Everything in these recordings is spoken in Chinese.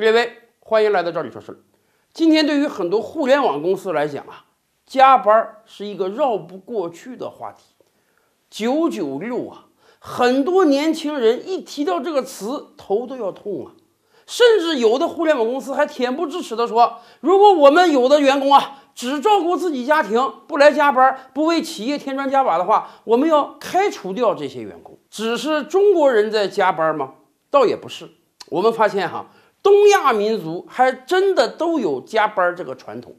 各位，欢迎来到赵里说事儿。今天对于很多互联网公司来讲啊，加班是一个绕不过去的话题。九九六啊，很多年轻人一提到这个词，头都要痛啊。甚至有的互联网公司还恬不知耻地说，如果我们有的员工啊，只照顾自己家庭，不来加班，不为企业添砖加瓦的话，我们要开除掉这些员工。只是中国人在加班吗？倒也不是。我们发现哈。东亚民族还真的都有加班这个传统，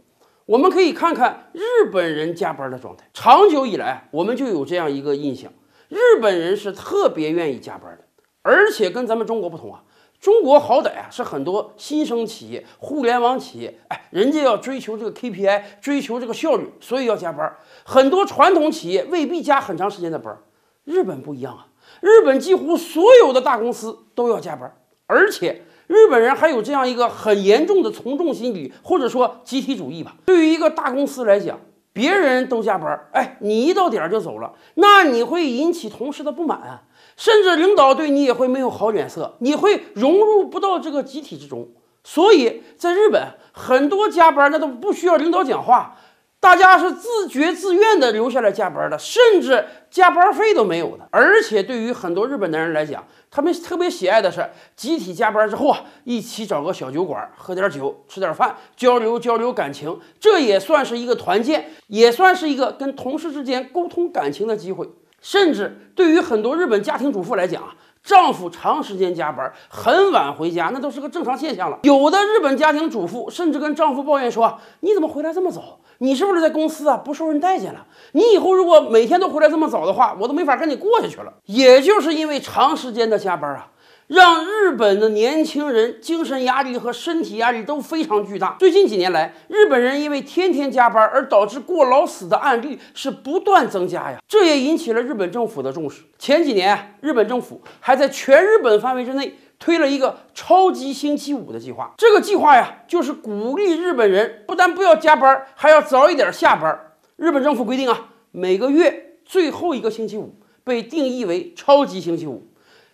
我们可以看看日本人加班的状态。长久以来，我们就有这样一个印象：日本人是特别愿意加班的，而且跟咱们中国不同啊。中国好歹啊是很多新生企业、互联网企业，哎，人家要追求这个 KPI，追求这个效率，所以要加班。很多传统企业未必加很长时间的班，日本不一样啊。日本几乎所有的大公司都要加班，而且。日本人还有这样一个很严重的从众心理，或者说集体主义吧。对于一个大公司来讲，别人都加班，哎，你一到点儿就走了，那你会引起同事的不满甚至领导对你也会没有好脸色，你会融入不到这个集体之中。所以在日本，很多加班那都不需要领导讲话。大家是自觉自愿的留下来加班的，甚至加班费都没有的。而且对于很多日本男人来讲，他们特别喜爱的是集体加班之后啊，一起找个小酒馆喝点酒、吃点饭，交流交流感情，这也算是一个团建，也算是一个跟同事之间沟通感情的机会。甚至对于很多日本家庭主妇来讲啊。丈夫长时间加班，很晚回家，那都是个正常现象了。有的日本家庭主妇甚至跟丈夫抱怨说：“你怎么回来这么早？你是不是在公司啊不受人待见了？你以后如果每天都回来这么早的话，我都没法跟你过下去了。”也就是因为长时间的加班啊。让日本的年轻人精神压力和身体压力都非常巨大。最近几年来，日本人因为天天加班而导致过劳死的案例是不断增加呀。这也引起了日本政府的重视。前几年，日本政府还在全日本范围之内推了一个“超级星期五”的计划。这个计划呀，就是鼓励日本人不但不要加班，还要早一点下班。日本政府规定啊，每个月最后一个星期五被定义为“超级星期五”。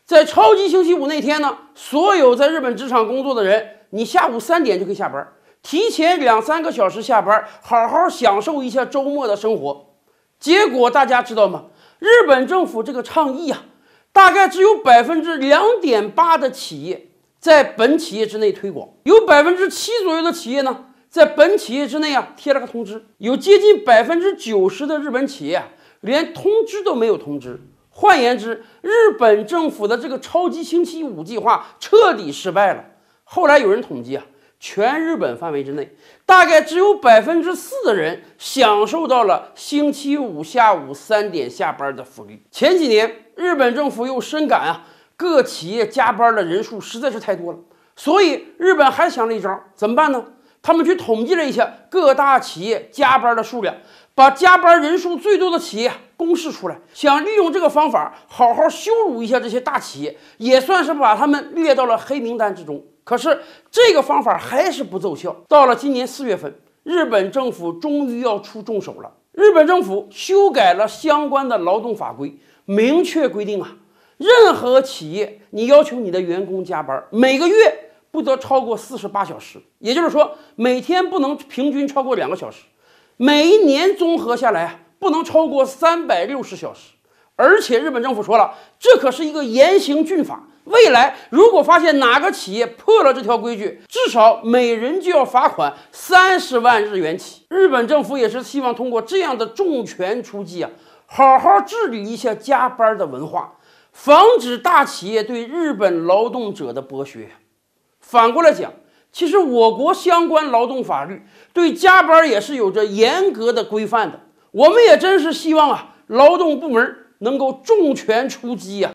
在超级星期五那天呢，所有在日本职场工作的人，你下午三点就可以下班，提前两三个小时下班，好好享受一下周末的生活。结果大家知道吗？日本政府这个倡议啊，大概只有百分之两点八的企业在本企业之内推广，有百分之七左右的企业呢，在本企业之内啊贴了个通知，有接近百分之九十的日本企业连通知都没有通知。换言之，日本政府的这个超级星期五计划彻底失败了。后来有人统计啊，全日本范围之内，大概只有百分之四的人享受到了星期五下午三点下班的福利。前几年，日本政府又深感啊，各企业加班的人数实在是太多了，所以日本还想了一招，怎么办呢？他们去统计了一下各大企业加班的数量，把加班人数最多的企业公示出来，想利用这个方法好好羞辱一下这些大企业，也算是把他们列到了黑名单之中。可是这个方法还是不奏效。到了今年四月份，日本政府终于要出重手了。日本政府修改了相关的劳动法规，明确规定啊，任何企业你要求你的员工加班，每个月。不得超过四十八小时，也就是说每天不能平均超过两个小时，每一年综合下来不能超过三百六十小时。而且日本政府说了，这可是一个严刑峻法。未来如果发现哪个企业破了这条规矩，至少每人就要罚款三十万日元起。日本政府也是希望通过这样的重拳出击啊，好好治理一下加班的文化，防止大企业对日本劳动者的剥削。反过来讲，其实我国相关劳动法律对加班也是有着严格的规范的。我们也真是希望啊，劳动部门能够重拳出击呀。